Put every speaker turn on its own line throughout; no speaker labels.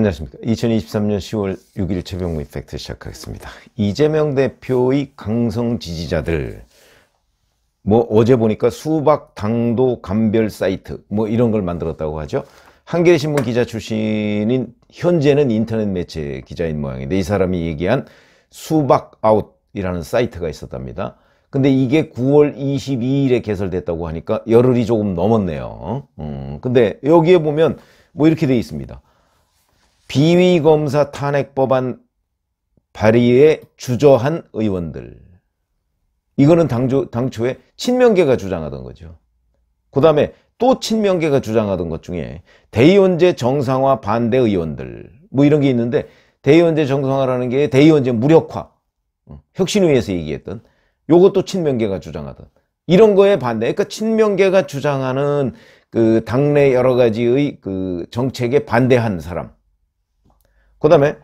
안녕하십니까. 2023년 10월 6일 최병무 이펙트 시작하겠습니다. 이재명 대표의 강성 지지자들 뭐 어제 보니까 수박 당도 감별 사이트 뭐 이런 걸 만들었다고 하죠. 한겨레 신문 기자 출신인 현재는 인터넷 매체 기자인 모양인데 이 사람이 얘기한 수박 아웃이라는 사이트가 있었답니다. 근데 이게 9월 22일에 개설됐다고 하니까 열흘이 조금 넘었네요. 음, 근데 여기에 보면 뭐 이렇게 돼 있습니다. 비위검사 탄핵법안 발의에 주저한 의원들 이거는 당조, 당초에 친명계가 주장하던 거죠. 그 다음에 또 친명계가 주장하던 것 중에 대의원제 정상화 반대 의원들 뭐 이런 게 있는데 대의원제 정상화라는 게 대의원제 무력화 어, 혁신위에서 얘기했던 요것도 친명계가 주장하던 이런 거에 반대 그러니까 친명계가 주장하는 그 당내 여러 가지의 그 정책에 반대한 사람 그 다음에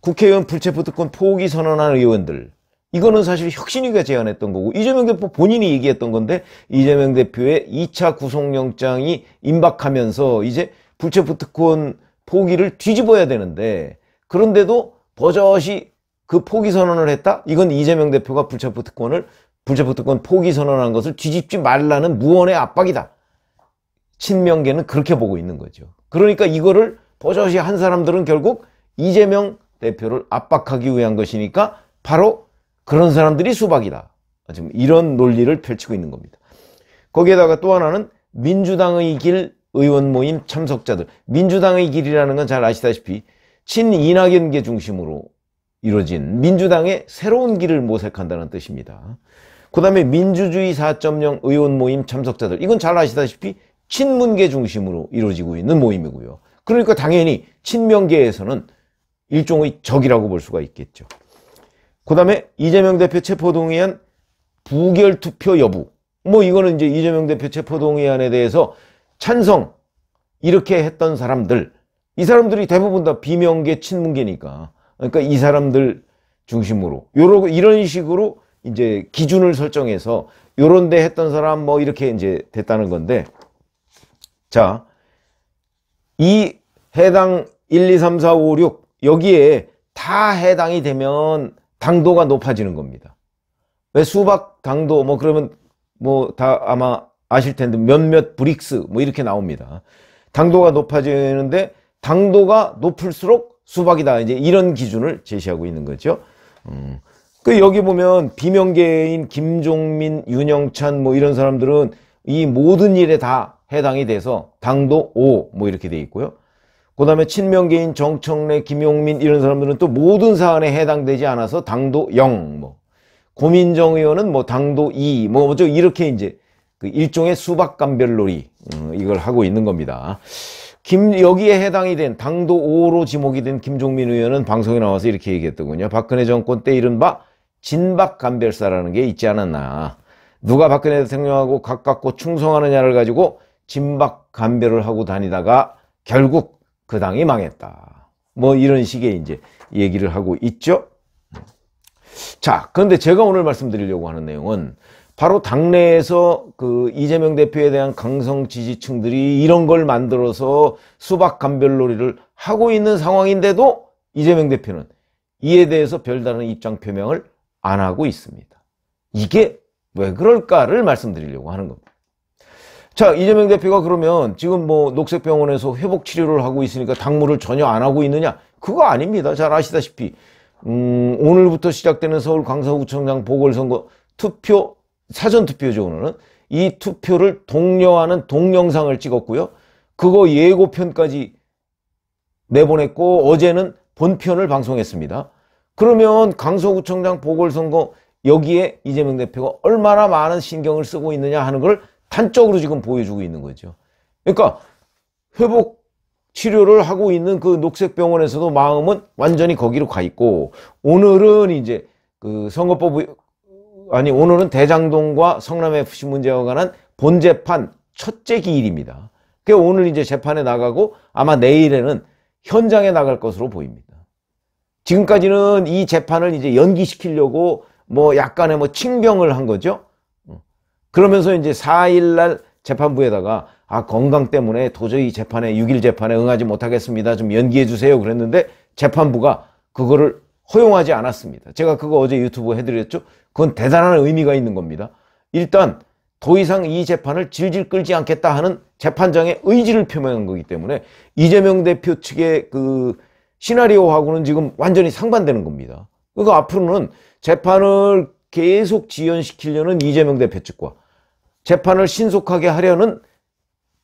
국회의원 불체포특권 포기 선언한 의원들 이거는 사실 혁신위가 제안했던 거고 이재명 대표 본인이 얘기했던 건데 이재명 대표의 2차 구속영장이 임박하면서 이제 불체포특권 포기를 뒤집어야 되는데 그런데도 버젓이 그 포기 선언을 했다? 이건 이재명 대표가 불체포특권을 불체포특권 포기 선언한 것을 뒤집지 말라는 무언의 압박이다. 친명계는 그렇게 보고 있는 거죠. 그러니까 이거를 버젓이 한 사람들은 결국 이재명 대표를 압박하기 위한 것이니까 바로 그런 사람들이 수박이다. 지금 이런 논리를 펼치고 있는 겁니다. 거기에다가 또 하나는 민주당의 길 의원 모임 참석자들. 민주당의 길이라는 건 잘 아시다시피 친이낙연계 중심으로 이루어진 민주당의 새로운 길을 모색한다는 뜻입니다. 그 다음에 민주주의 4.0 의원 모임 참석자들. 이건 잘 아시다시피 친문계 중심으로 이루어지고 있는 모임이고요. 그러니까 당연히 친명계에서는 일종의 적이라고 볼 수가 있겠죠. 그 다음에 이재명 대표 체포동의안 부결 투표 여부. 뭐 이거는 이제 이재명 대표 체포동의안에 대해서 찬성 이렇게 했던 사람들 이 사람들이 대부분 다 비명계 친문계니까 그러니까 이 사람들 중심으로 요러 이런 식으로 이제 기준을 설정해서 요런 데 했던 사람 뭐 이렇게 이제 됐다는 건데 자 이 해당 1, 2, 3, 4, 5, 6 여기에 다 해당이 되면 당도가 높아지는 겁니다. 왜 수박 당도 뭐 그러면 뭐 다 아마 아실 텐데 몇몇 브릭스 뭐 이렇게 나옵니다. 당도가 높아지는데 당도가 높을수록 수박이다 이제 이런 기준을 제시하고 있는 거죠. 음. 그 여기 보면 비명계인 김종민, 윤영찬 뭐 이런 사람들은 이 모든 일에 다 해당이 돼서 당도 5 뭐 이렇게 돼 있고요. 그 다음에 친명계인 정청래, 김용민 이런 사람들은 또 모든 사안에 해당되지 않아서 당도 0, 뭐. 고민정 의원은 뭐 당도 2, 뭐어쩌 뭐 이렇게 이제 그 일종의 수박감별놀이 음, 이걸 하고 있는 겁니다. 김 여기에 해당이 된 당도 5로 지목이 된 김종민 의원은 방송에 나와서 이렇게 얘기했더군요. 박근혜 정권 때 이른바 진박감별사라는 게 있지 않았나. 누가 박근혜 대통령하고 가깝고 충성하느냐를 가지고 진박감별을 하고 다니다가 결국 그 당이 망했다. 뭐 이런 식의 이제 얘기를 하고 있죠. 자, 그런데 제가 오늘 말씀드리려고 하는 내용은 바로 당내에서 그 이재명 대표에 대한 강성 지지층들이 이런 걸 만들어서 수박 감별놀이를 하고 있는 상황인데도 이재명 대표는 이에 대해서 별다른 입장 표명을 안 하고 있습니다. 이게 왜 그럴까를 말씀드리려고 하는 겁니다. 자 이재명 대표가 그러면 지금 뭐 녹색병원에서 회복 치료를 하고 있으니까 당무를 전혀 안 하고 있느냐 그거 아닙니다 잘 아시다시피 음, 오늘부터 시작되는 서울 강서구청장 보궐선거 투표 사전투표죠 오늘은 이 투표를 독려하는 동영상을 찍었고요 그거 예고편까지 내보냈고 어제는 본편을 방송했습니다 그러면 강서구청장 보궐선거 여기에 이재명 대표가 얼마나 많은 신경을 쓰고 있느냐 하는 걸 한적으로 지금 보여주고 있는 거죠. 그러니까 회복 치료를 하고 있는 그 녹색병원에서도 마음은 완전히 거기로 가 있고 오늘은 이제 그 선거법 아니 오늘은 대장동과 성남 FC 문제와 관한 본 재판 첫째 기일입니다. 그 오늘 이제 재판에 나가고 아마 내일에는 현장에 나갈 것으로 보입니다. 지금까지는 이 재판을 이제 연기시키려고 뭐 약간의 뭐 칭병을 한 거죠. 그러면서 이제 4일날 재판부에다가 아 건강 때문에 도저히 재판에 6일 재판에 응하지 못하겠습니다. 좀 연기해 주세요. 그랬는데 재판부가 그거를 허용하지 않았습니다. 제가 그거 어제 유튜브 해드렸죠. 그건 대단한 의미가 있는 겁니다. 일단 더 이상 이 재판을 질질 끌지 않겠다 하는 재판장의 의지를 표명한 거기 때문에 이재명 대표 측의 그 시나리오하고는 지금 완전히 상반되는 겁니다. 그러니까 앞으로는 재판을 계속 지연시키려는 이재명 대표 측과 재판을 신속하게 하려는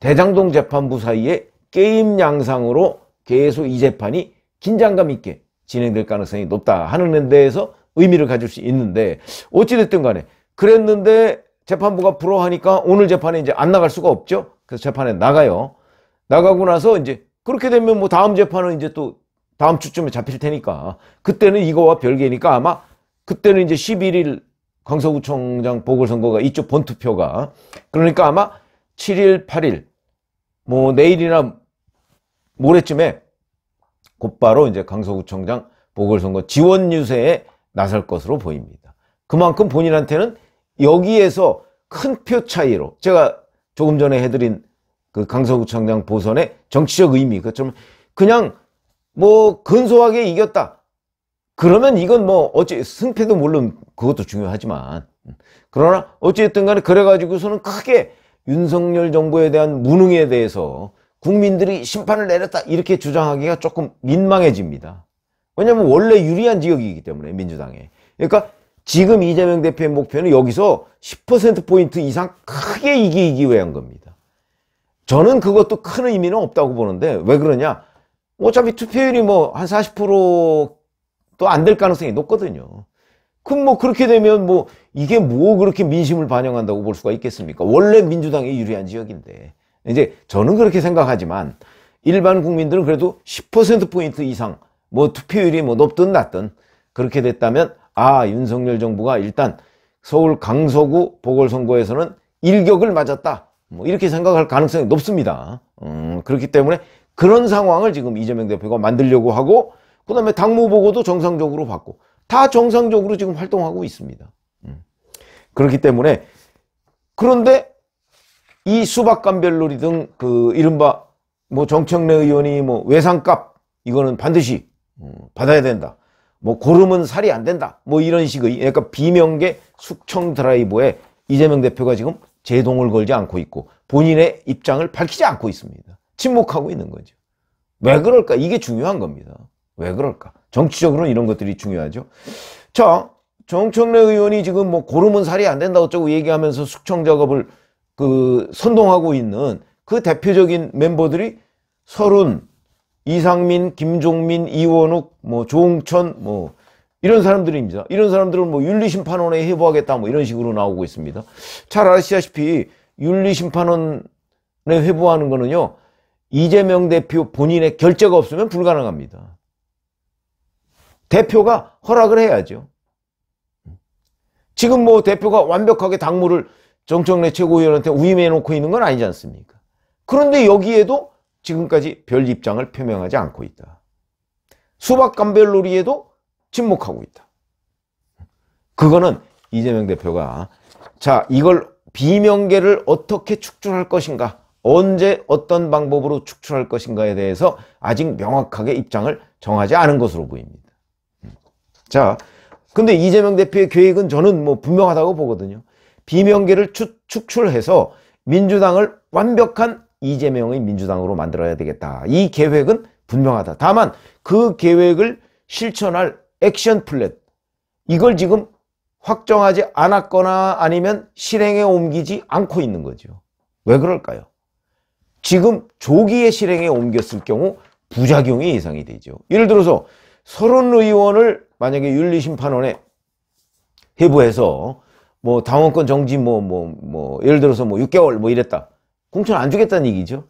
대장동 재판부 사이의 게임 양상으로 계속 이 재판이 긴장감 있게 진행될 가능성이 높다 하는 데에서 의미를 가질 수 있는데 어찌됐든 간에 그랬는데 재판부가 불허하니까 오늘 재판에 이제 안 나갈 수가 없죠. 그래서 재판에 나가요. 나가고 나서 이제 그렇게 되면 뭐 다음 재판은 이제 또 다음 주쯤에 잡힐 테니까 그때는 이거와 별개니까 아마 그때는 이제 11일 강서구청장 보궐선거가 이쪽 본투표가 그러니까 아마 7일, 8일 뭐 내일이나 모레쯤에 곧바로 이제 강서구청장 보궐선거 지원 유세에 나설 것으로 보입니다. 그만큼 본인한테는 여기에서 큰 표 차이로 제가 조금 전에 해드린 그 강서구청장 보선의 정치적 의미 그처럼 그렇죠? 그냥 뭐 근소하게 이겼다 그러면 이건 뭐 어찌 승패도 물론 그것도 중요하지만 음. 그러나 어찌됐든 간에 그래가지고서는 크게 윤석열 정부에 대한 무능에 대해서 국민들이 심판을 내렸다 이렇게 주장하기가 조금 민망해집니다 왜냐하면 원래 유리한 지역이기 때문에 민주당에 그러니까 지금 이재명 대표의 목표는 여기서 10%포인트 이상 크게 이기기 위한 겁니다 저는 그것도 큰 의미는 없다고 보는데 왜 그러냐 어차피 투표율이 뭐한40% 또안될 가능성이 높거든요. 그럼 뭐 그렇게 되면 뭐 이게 뭐 그렇게 민심을 반영한다고 볼 수가 있겠습니까? 원래 민주당이 유리한 지역인데. 이제 저는 그렇게 생각하지만 일반 국민들은 그래도 10%포인트 이상 뭐 투표율이 뭐 높든 낮든 그렇게 됐다면 아, 윤석열 정부가 일단 서울 강서구 보궐선거에서는 일격을 맞았다. 뭐 이렇게 생각할 가능성이 높습니다. 음, 그렇기 때문에 그런 상황을 지금 이재명 대표가 만들려고 하고 그 다음에 당무 보고도 정상적으로 받고 다 정상적으로 지금 활동하고 있습니다. 음. 그렇기 때문에 그런데 이 수박감별놀이 등그 이른바 뭐 정청래 의원이 뭐 외상값 이거는 반드시 음, 받아야 된다. 뭐 고름은 살이 안 된다. 뭐 이런 식의 약간 비명계 숙청 드라이브에 이재명 대표가 지금 제동을 걸지 않고 있고 본인의 입장을 밝히지 않고 있습니다. 침묵하고 있는 거죠. 왜 그럴까? 이게 중요한 겁니다. 왜 그럴까? 정치적으로는 이런 것들이 중요하죠. 자, 정청래 의원이 지금 뭐 고르면 살이 안 된다 어쩌고 얘기하면서 숙청 작업을 그 선동하고 있는 그 대표적인 멤버들이 서른, 이상민, 김종민, 이원욱, 뭐 조홍천, 뭐 이런 사람들입니다. 이런 사람들은 뭐 윤리심판원에 회부하겠다 뭐 이런 식으로 나오고 있습니다. 잘 아시다시피 윤리심판원에 회부하는 거는요 이재명 대표 본인의 결재가 없으면 불가능합니다. 대표가 허락을 해야죠. 지금 뭐 대표가 완벽하게 당무를 정청래 최고위원한테 위임해놓고 있는 건 아니지 않습니까? 그런데 여기에도 지금까지 별 입장을 표명하지 않고 있다. 수박 감별놀이에도 침묵하고 있다. 그거는 이재명 대표가 자 이걸 비명계를 어떻게 축출할 것인가 언제 어떤 방법으로 축출할 것인가에 대해서 아직 명확하게 입장을 정하지 않은 것으로 보입니다. 자, 근데 이재명 대표의 계획은 저는 뭐 분명하다고 보거든요. 비명계를 추, 축출해서 민주당을 완벽한 이재명의 민주당으로 만들어야 되겠다. 이 계획은 분명하다. 다만 그 계획을 실천할 액션 플랜 이걸 지금 확정하지 않았거나 아니면 실행에 옮기지 않고 있는 거죠. 왜 그럴까요? 지금 조기에 실행에 옮겼을 경우 부작용이 예상이 되죠. 예를 들어서 서른 의원을 만약에 윤리심판원에 해부해서 뭐 당원권 정지 뭐 뭐뭐 뭐, 뭐 예를 들어서 뭐 6개월 뭐 이랬다. 공천 안 주겠다는 얘기죠.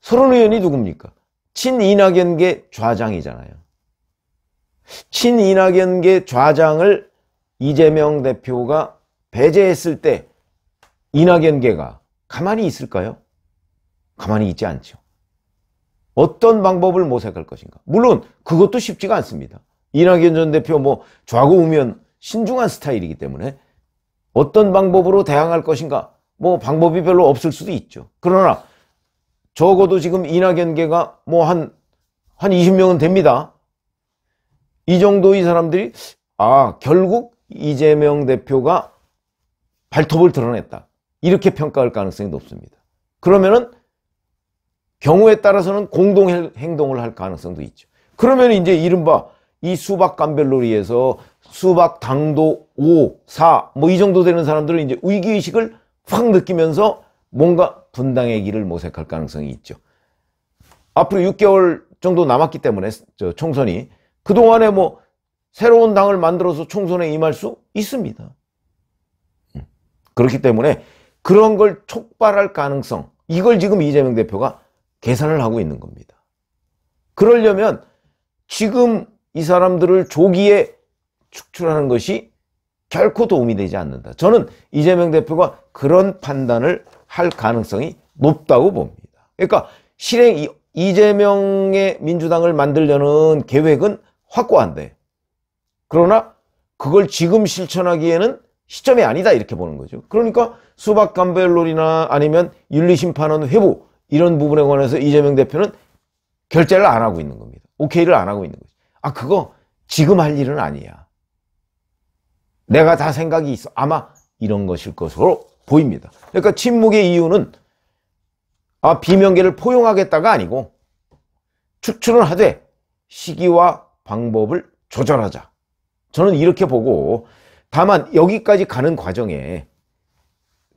서른 의원이 누굽니까? 친이낙연계 좌장이잖아요. 친이낙연계 좌장을 이재명 대표가 배제했을 때 이낙연계가 가만히 있을까요? 가만히 있지 않죠. 어떤 방법을 모색할 것인가. 물론 그것도 쉽지가 않습니다. 이낙연 전 대표 뭐 좌고 우면 신중한 스타일이기 때문에 어떤 방법으로 대항할 것인가 뭐 방법이 별로 없을 수도 있죠. 그러나 적어도 지금 이낙연계가 뭐 한 한 20명은 됩니다. 이 정도 이 사람들이 아 결국 이재명 대표가 발톱을 드러냈다. 이렇게 평가할 가능성이 높습니다. 그러면은 경우에 따라서는 공동 행동을 할 가능성도 있죠. 그러면 이제 이른바 이 수박 감별로 인해서 수박 당도 5, 4 뭐 이 정도 되는 사람들은 이제 위기의식을 확 느끼면서 뭔가 분당의 길을 모색할 가능성이 있죠. 앞으로 6개월 정도 남았기 때문에 저 총선이 그동안에 뭐 새로운 당을 만들어서 총선에 임할 수 있습니다. 음. 그렇기 때문에 그런 걸 촉발할 가능성 이걸 지금 이재명 대표가 계산을 하고 있는 겁니다. 그러려면 지금 이 사람들을 조기에 축출하는 것이 결코 도움이 되지 않는다. 저는 이재명 대표가 그런 판단을 할 가능성이 높다고 봅니다. 그러니까 실행 이재명의 민주당을 만들려는 계획은 확고한데 그러나 그걸 지금 실천하기에는 시점이 아니다 이렇게 보는 거죠. 그러니까 수박 감별론이나 아니면 윤리심판원 회부 이런 부분에 관해서 이재명 대표는 결제를 안 하고 있는 겁니다. 오케이를 안 하고 있는 거죠. 아 그거 지금 할 일은 아니야. 내가 다 생각이 있어. 아마 이런 것일 것으로 보입니다. 그러니까 침묵의 이유는 아, 비명계를 포용하겠다가 아니고 추출을 하되 시기와 방법을 조절하자. 저는 이렇게 보고 다만 여기까지 가는 과정에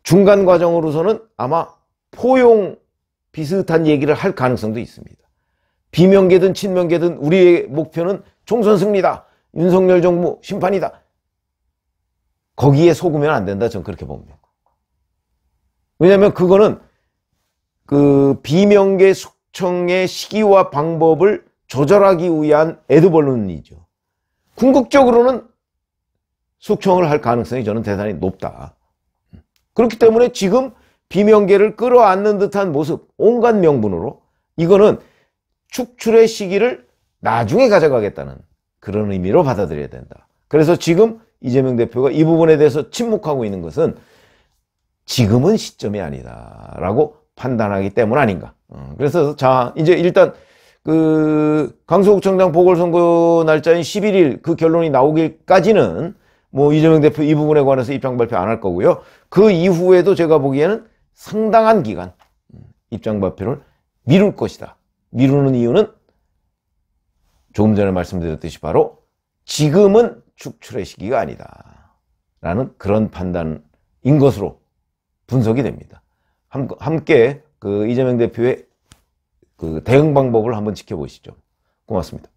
중간 과정으로서는 아마 포용 비슷한 얘기를 할 가능성도 있습니다. 비명계든 친명계든 우리의 목표는 총선 승리다. 윤석열 정부 심판이다. 거기에 속으면 안 된다. 저는 그렇게 봅니다. 왜냐하면 그거는 그 비명계 숙청의 시기와 방법을 조절하기 위한 에드벌룬이죠. 궁극적으로는 숙청을 할 가능성이 저는 대단히 높다. 그렇기 때문에 지금 비명계를 끌어안는 듯한 모습, 온갖 명분으로 이거는 축출의 시기를 나중에 가져가겠다는 그런 의미로 받아들여야 된다. 그래서 지금 이재명 대표가 이 부분에 대해서 침묵하고 있는 것은 지금은 시점이 아니다라고 판단하기 때문 아닌가. 어, 그래서 자 이제 일단 그 강서구청장 보궐선거 날짜인 11일 그 결론이 나오기까지는 뭐 이재명 대표 이 부분에 관해서 입장 발표 안 할 거고요. 그 이후에도 제가 보기에는 상당한 기간 음, 입장 발표를 미룰 것이다. 미루는 이유는 조금 전에 말씀드렸듯이 바로 지금은 축출의 시기가 아니다. 라는 그런 판단인 것으로 분석이 됩니다. 함께 그 이재명 대표의 그 대응 방법을 한번 지켜보시죠. 고맙습니다.